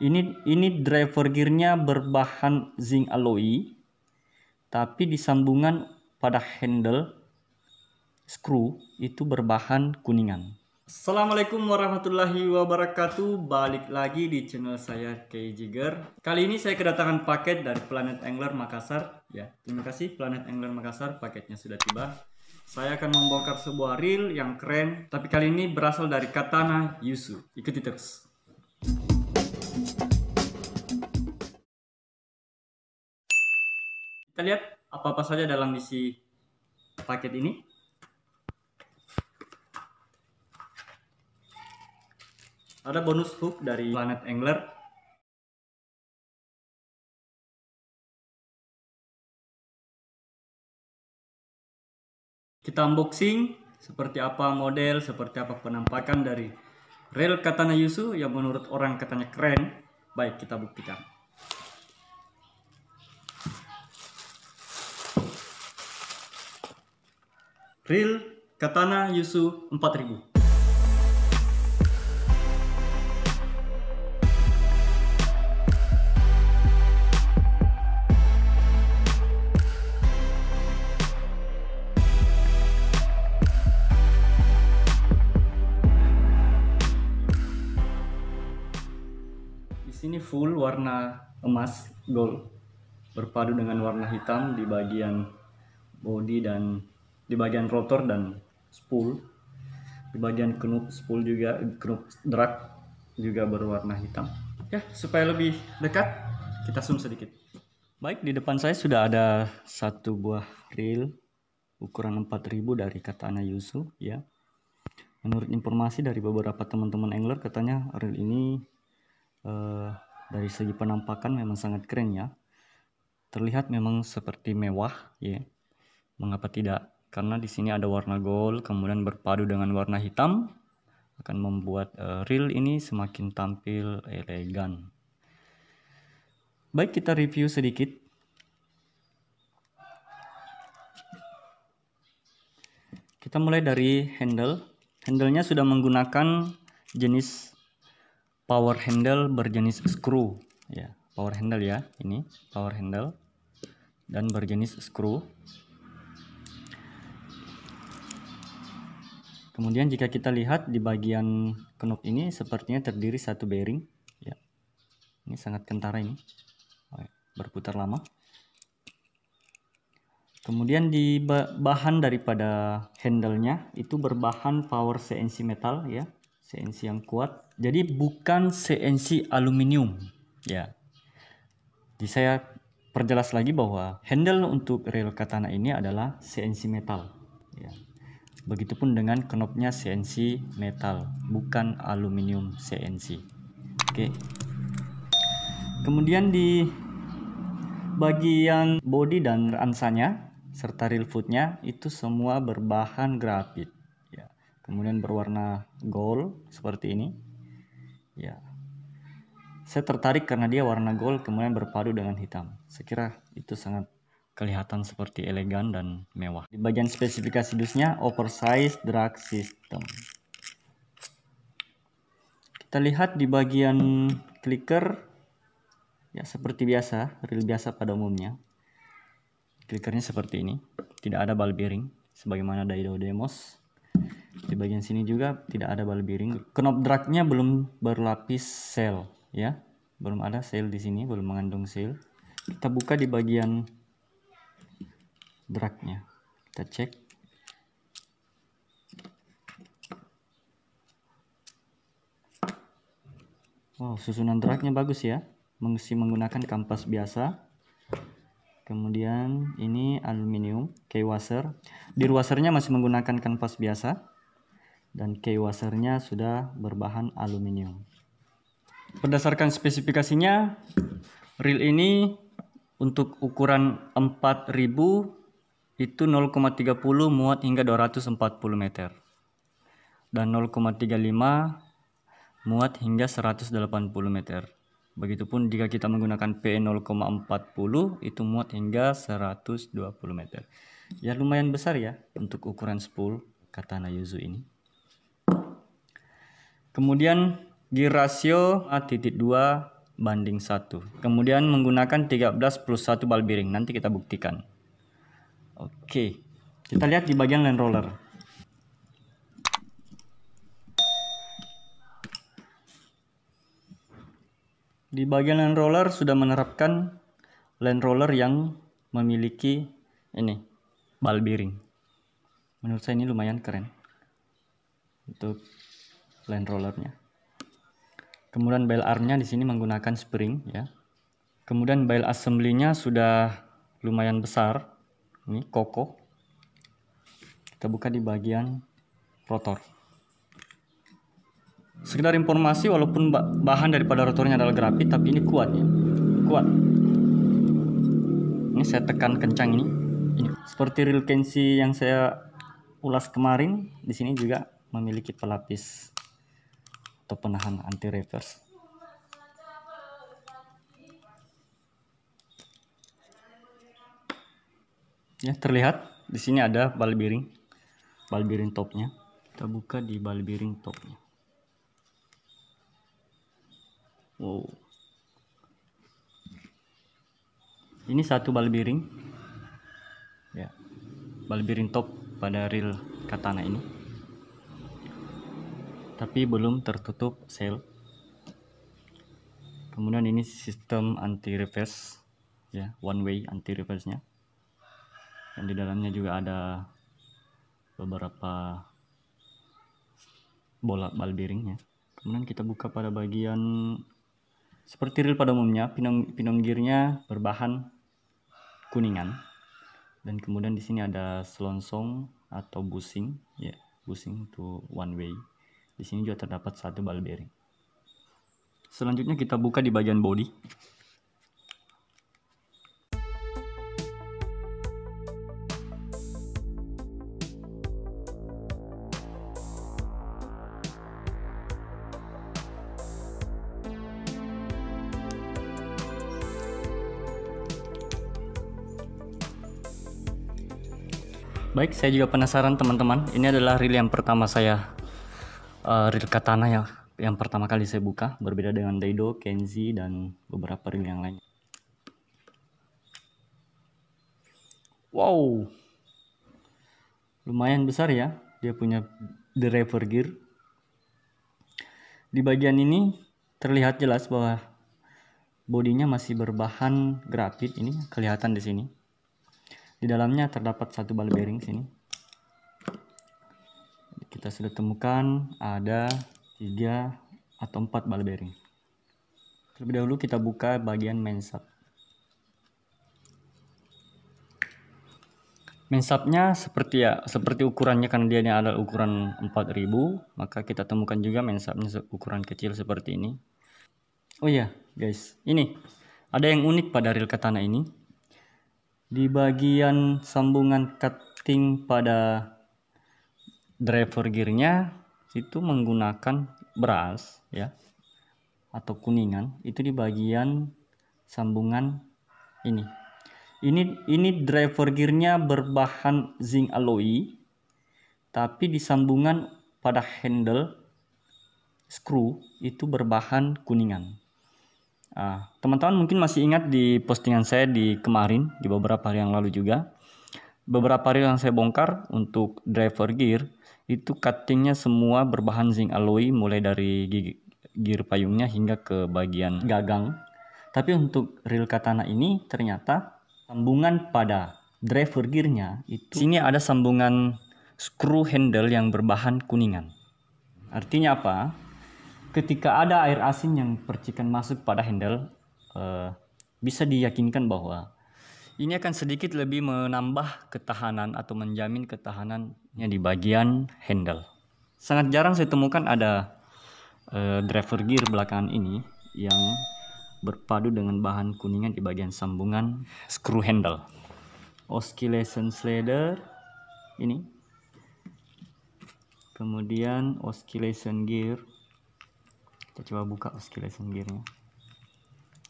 Ini ini driver gearnya berbahan zinc alloy tapi disambungan pada handle screw itu berbahan kuningan. Assalamualaikum warahmatullahi wabarakatuh. Balik lagi di channel saya Kay Jigger. Kali ini saya kedatangan paket dari Planet Angler Makassar. Ya, terima kasih Planet Angler Makassar paketnya sudah tiba. Saya akan membongkar sebuah reel yang keren, tapi kali ini berasal dari Katana Yusu. Ikuti terus. Kita lihat apa-apa saja dalam isi paket ini. Ada bonus hook dari Planet Angler. Kita unboxing seperti apa model, seperti apa penampakan dari rail katana Yusu yang menurut orang katanya keren. Baik, kita buktikan. Real Katana Yusu 4000. sini full warna emas gold berpadu dengan warna hitam di bagian body dan di bagian rotor dan spool di bagian knob spool juga knob drag juga berwarna hitam ya supaya lebih dekat kita zoom sedikit baik di depan saya sudah ada satu buah reel ukuran 4000 dari katanya Yusu ya menurut informasi dari beberapa teman-teman angler katanya reel ini eh, dari segi penampakan memang sangat keren ya terlihat memang seperti mewah ya mengapa tidak karena di sini ada warna gold kemudian berpadu dengan warna hitam akan membuat uh, reel ini semakin tampil elegan. Baik kita review sedikit. Kita mulai dari handle. handle nya sudah menggunakan jenis power handle berjenis screw ya power handle ya ini power handle dan berjenis screw Kemudian jika kita lihat di bagian knob ini sepertinya terdiri satu bearing. Ya. Ini sangat kentara ini. Berputar lama. Kemudian di bahan daripada handle itu berbahan power CNC metal ya, CNC yang kuat. Jadi bukan CNC aluminium ya. Jadi saya perjelas lagi bahwa handle untuk rail katana ini adalah CNC metal ya. Begitupun dengan knopnya CNC metal, bukan aluminium CNC. Oke. Kemudian di bagian body dan ransanya serta real footnya itu semua berbahan grafit. Ya. Kemudian berwarna gold seperti ini. Ya. Saya tertarik karena dia warna gold kemudian berpadu dengan hitam. Saya itu sangat kelihatan seperti elegan dan mewah. Di bagian spesifikasi dusnya oversize drag system. Kita lihat di bagian clicker ya seperti biasa, real biasa pada umumnya. Clickernya seperti ini, tidak ada ball bearing sebagaimana Daido Demos. Di bagian sini juga tidak ada ball bearing. Knob dragnya belum berlapis sel ya. Belum ada sel di sini, belum mengandung sel. Kita buka di bagian dragnya kita cek wow oh, susunan dragnya bagus ya mengisi menggunakan kampas biasa kemudian ini aluminium key washer Di washernya masih menggunakan kanvas biasa dan key washernya sudah berbahan aluminium berdasarkan spesifikasinya reel ini untuk ukuran 4000 itu 0,30 muat hingga 240 meter dan 0,35 muat hingga 180 meter. Begitupun jika kita menggunakan PE 0,40 itu muat hingga 120 meter. Ya lumayan besar ya untuk ukuran spool katana yuzu ini. Kemudian di rasio A.2 2 banding 1. Kemudian menggunakan 13 plus 1 bal bearing. Nanti kita buktikan. Oke, kita lihat di bagian land roller. Di bagian land roller sudah menerapkan land roller yang memiliki ini ball bearing. Menurut saya ini lumayan keren untuk land rollernya. Kemudian bell armnya di sini menggunakan spring ya. Kemudian bell assembly-nya sudah lumayan besar ini koko kita buka di bagian rotor sekedar informasi walaupun bahan daripada rotornya adalah grafit tapi ini kuat ya kuat ini saya tekan kencang ini, Seperti seperti kensi yang saya ulas kemarin di sini juga memiliki pelapis atau penahan anti reverse ya terlihat di sini ada bal bearing bal bearing topnya kita buka di bal bearing topnya wow ini satu bal bearing ya bal bearing top pada reel katana ini tapi belum tertutup sel kemudian ini sistem anti reverse ya one way anti reverse nya dan di dalamnya juga ada beberapa bola bal bearingnya kemudian kita buka pada bagian seperti ril pada umumnya pinong pinong gearnya berbahan kuningan dan kemudian di sini ada selonsong atau busing ya yeah, busing to one way di sini juga terdapat satu bal bearing selanjutnya kita buka di bagian body Baik, saya juga penasaran teman-teman. Ini adalah reel yang pertama saya, uh, reel katana ya, yang pertama kali saya buka. Berbeda dengan Daido, Kenzi, dan beberapa reel yang lain. Wow, lumayan besar ya. Dia punya driver gear. Di bagian ini terlihat jelas bahwa bodinya masih berbahan grafit ini kelihatan di sini di dalamnya terdapat satu ball bearing sini. Kita sudah temukan ada tiga atau empat ball bearing. Terlebih dahulu kita buka bagian main sub. Main subnya seperti ya, seperti ukurannya kan dia ini adalah ukuran 4000, maka kita temukan juga main subnya ukuran kecil seperti ini. Oh iya, guys, ini ada yang unik pada reel katana ini di bagian sambungan cutting pada driver gearnya itu menggunakan beras ya atau kuningan itu di bagian sambungan ini ini ini driver gearnya berbahan zinc alloy tapi di sambungan pada handle screw itu berbahan kuningan Ah, teman-teman mungkin masih ingat di postingan saya di kemarin, di beberapa hari yang lalu juga. Beberapa hari yang saya bongkar untuk driver gear, itu cuttingnya semua berbahan zinc alloy mulai dari gear payungnya hingga ke bagian gagang. Tapi untuk reel katana ini ternyata sambungan pada driver gearnya itu sini ada sambungan screw handle yang berbahan kuningan. Artinya apa? ketika ada air asin yang percikan masuk pada handle, uh, bisa diyakinkan bahwa ini akan sedikit lebih menambah ketahanan atau menjamin ketahanannya di bagian handle. Sangat jarang saya temukan ada uh, driver gear belakangan ini yang berpadu dengan bahan kuningan di bagian sambungan screw handle. Oscillation slider ini. Kemudian oscillation gear kita coba buka skillet sendirinya.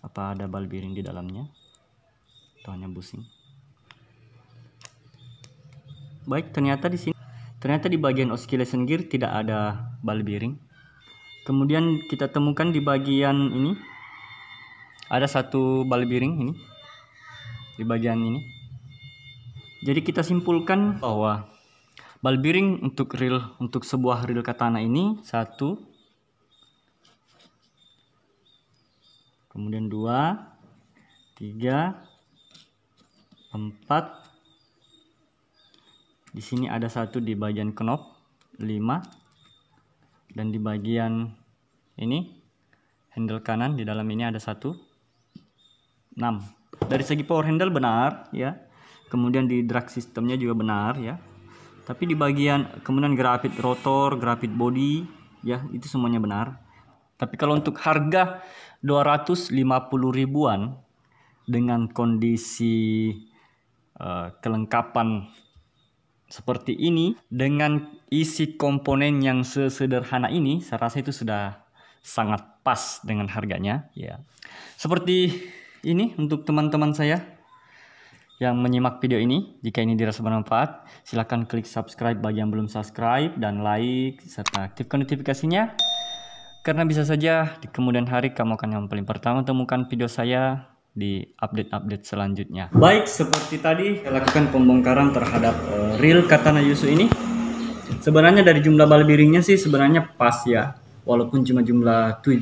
apa ada balbirin di dalamnya atau hanya busing baik ternyata di sini ternyata di bagian oscillation gear tidak ada ball bearing kemudian kita temukan di bagian ini ada satu ball bearing ini di bagian ini jadi kita simpulkan bahwa ball bearing untuk reel untuk sebuah reel katana ini satu kemudian 2 3 4 di sini ada satu di bagian knop 5 dan di bagian ini handle kanan di dalam ini ada satu 6 dari segi power handle benar ya kemudian di drag sistemnya juga benar ya tapi di bagian kemudian grafit rotor grafit body ya itu semuanya benar tapi kalau untuk harga 250 ribuan dengan kondisi uh, kelengkapan seperti ini dengan isi komponen yang sesederhana ini saya rasa itu sudah sangat pas dengan harganya ya. Seperti ini untuk teman-teman saya yang menyimak video ini. Jika ini dirasa bermanfaat, silakan klik subscribe bagi yang belum subscribe dan like serta aktifkan notifikasinya karena bisa saja di kemudian hari kamu akan yang paling pertama temukan video saya di update-update selanjutnya. Baik, seperti tadi saya lakukan pembongkaran terhadap uh, real katana yusu ini. Sebenarnya dari jumlah bal biringnya sih sebenarnya pas ya. Walaupun cuma jumlah 7,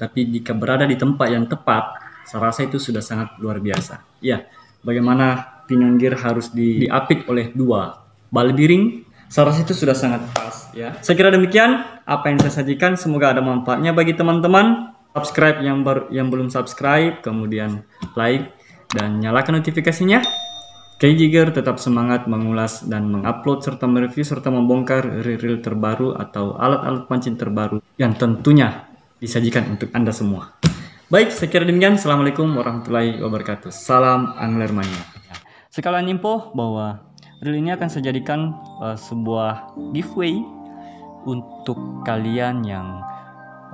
tapi jika berada di tempat yang tepat, saya rasa itu sudah sangat luar biasa. Ya, bagaimana pinion gear harus di, diapit oleh dua bal biring, saya rasa itu sudah sangat pas Ya, saya kira demikian apa yang saya sajikan. Semoga ada manfaatnya bagi teman-teman. Subscribe yang baru, yang belum subscribe, kemudian like dan nyalakan notifikasinya. Kayak Jiger tetap semangat mengulas dan mengupload serta mereview serta membongkar reel terbaru atau alat-alat pancing terbaru yang tentunya disajikan untuk Anda semua. Baik, saya kira demikian. Assalamualaikum warahmatullahi wabarakatuh. Salam Angler Mania. Sekalian info bahwa reel ini akan saya jadikan uh, sebuah giveaway untuk kalian yang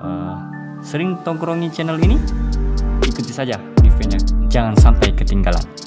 uh, sering tongkrongi channel ini, ikuti saja videonya. Jangan sampai ketinggalan.